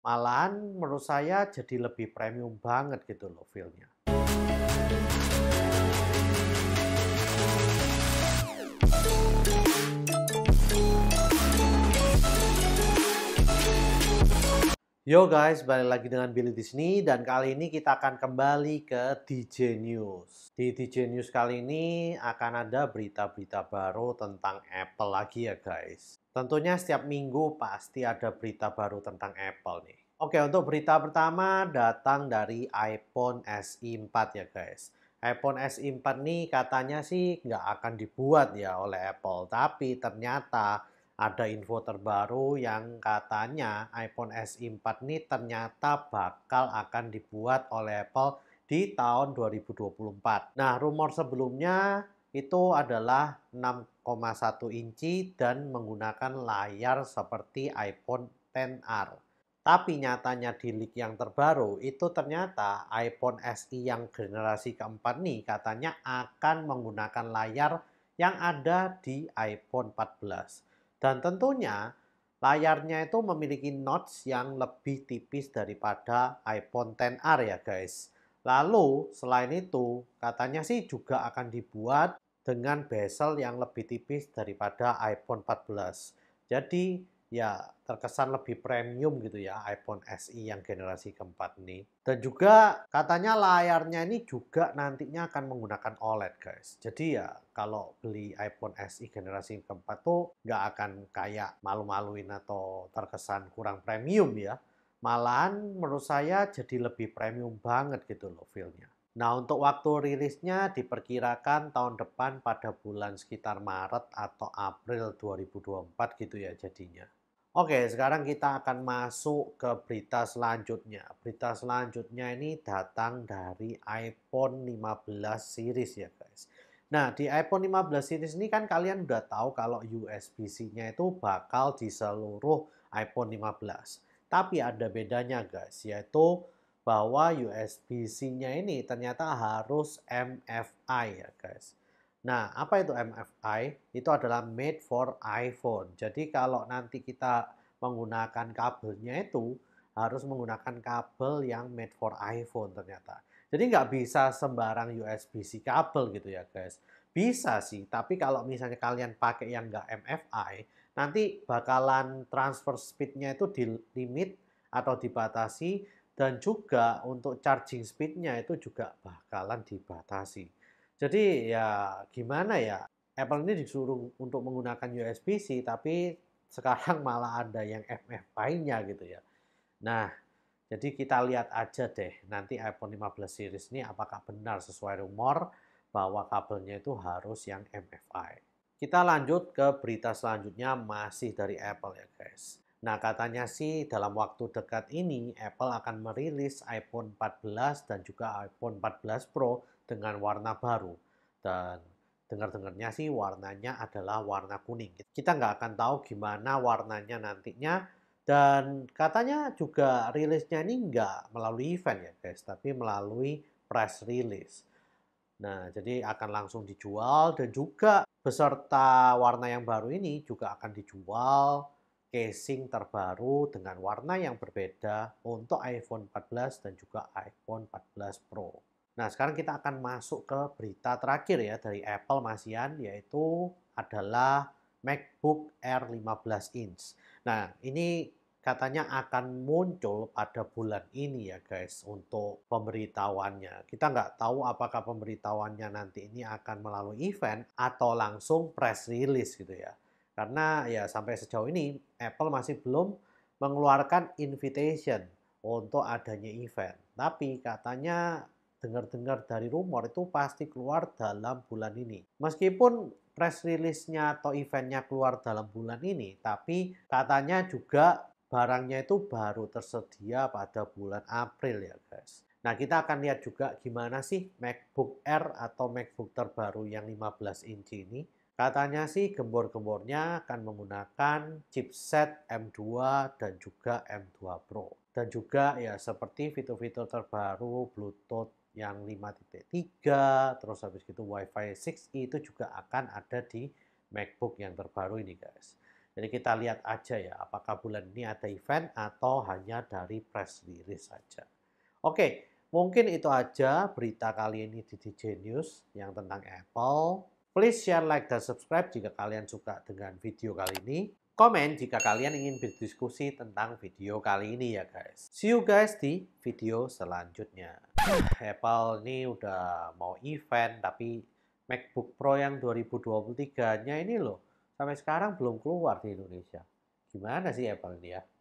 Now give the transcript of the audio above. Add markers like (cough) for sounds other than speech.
Malahan menurut saya jadi lebih premium banget gitu loh filmnya. Yo guys, balik lagi dengan Billy di sini dan kali ini kita akan kembali ke DJ News. Di DJ News kali ini akan ada berita-berita baru tentang Apple lagi ya guys. Tentunya setiap minggu pasti ada berita baru tentang Apple nih. Oke, untuk berita pertama datang dari iPhone SE 4 ya guys. iPhone SE 4 nih katanya sih nggak akan dibuat ya oleh Apple, tapi ternyata ada info terbaru yang katanya iPhone SE 4 ini ternyata bakal akan dibuat oleh Apple di tahun 2024. Nah, rumor sebelumnya itu adalah 6,1 inci dan menggunakan layar seperti iPhone XR. Tapi nyatanya di leak yang terbaru itu ternyata iPhone SE yang generasi keempat nih katanya akan menggunakan layar yang ada di iPhone 14. Dan tentunya layarnya itu memiliki notch yang lebih tipis daripada iPhone XR ya guys. Lalu selain itu katanya sih juga akan dibuat dengan bezel yang lebih tipis daripada iPhone 14. Jadi ya terkesan lebih premium gitu ya iPhone SE yang generasi keempat ini. Dan juga katanya layarnya ini juga nantinya akan menggunakan OLED guys. Jadi ya kalau beli iPhone SE generasi keempat tuh nggak akan kayak malu-maluin atau terkesan kurang premium ya. Malahan menurut saya jadi lebih premium banget gitu loh feel-nya. Nah, untuk waktu rilisnya diperkirakan tahun depan pada bulan sekitar Maret atau April 2024 gitu ya jadinya. Oke, sekarang kita akan masuk ke berita selanjutnya. Berita selanjutnya ini datang dari iPhone 15 series ya guys. Nah, di iPhone 15 series ini kan kalian udah tahu kalau USB-C-nya itu bakal di seluruh iPhone 15. Tapi ada bedanya guys, yaitu bahwa USB-C-nya ini ternyata harus MFI ya guys. Nah, apa itu MFI? Itu adalah made for iPhone. Jadi kalau nanti kita menggunakan kabelnya itu harus menggunakan kabel yang made for iPhone ternyata. Jadi nggak bisa sembarang USB-C kabel gitu ya guys. Bisa sih, tapi kalau misalnya kalian pakai yang nggak MFI, nanti bakalan transfer speednya itu di limit atau dibatasi dan juga untuk charging speednya itu juga bakalan dibatasi. Jadi ya gimana ya, Apple ini disuruh untuk menggunakan USB-C tapi sekarang (laughs) malah ada yang mfi nya gitu ya. Nah, jadi kita lihat aja deh nanti iPhone 15 series ini apakah benar sesuai rumor bahwa kabelnya itu harus yang MFI. Kita lanjut ke berita selanjutnya masih dari Apple ya guys. Nah, katanya sih dalam waktu dekat ini Apple akan merilis iPhone 14 dan juga iPhone 14 Pro dengan warna baru. Dan dengar-dengarnya sih warnanya adalah warna kuning. Kita nggak akan tahu gimana warnanya nantinya. Dan katanya juga rilisnya ini nggak melalui event ya guys, tapi melalui press release. Nah, jadi akan langsung dijual dan juga beserta warna yang baru ini juga akan dijual casing terbaru dengan warna yang berbeda untuk iPhone 14 dan juga iPhone 14 Pro. Nah, sekarang kita akan masuk ke berita terakhir ya dari Apple Masian yaitu adalah MacBook Air 15 inch. Nah, ini katanya akan muncul pada bulan ini ya guys untuk pemberitahuannya. Kita nggak tahu apakah pemberitahuannya nanti ini akan melalui event atau langsung press release gitu ya. Karena ya sampai sejauh ini Apple masih belum mengeluarkan invitation untuk adanya event. Tapi katanya dengar-dengar dari rumor itu pasti keluar dalam bulan ini. Meskipun press release-nya atau eventnya keluar dalam bulan ini, tapi katanya juga barangnya itu baru tersedia pada bulan April ya guys. Nah, kita akan lihat juga gimana sih MacBook Air atau MacBook terbaru yang 15 inci ini Katanya sih gembor-gembornya akan menggunakan chipset M2 dan juga M2 Pro. Dan juga ya seperti fitur-fitur terbaru Bluetooth yang 5.3, terus habis wi gitu WiFi 6E itu juga akan ada di MacBook yang terbaru ini guys. Jadi kita lihat aja ya apakah bulan ini ada event atau hanya dari press release saja. Oke, mungkin itu aja berita kali ini di DJ News yang tentang Apple. Please share, like, dan subscribe jika kalian suka dengan video kali ini. Comment jika kalian ingin berdiskusi tentang video kali ini ya guys. See you guys di video selanjutnya. Apple ini udah mau event tapi MacBook Pro yang 2023-nya ini loh sampai sekarang belum keluar di Indonesia. Gimana sih Apple ini ya?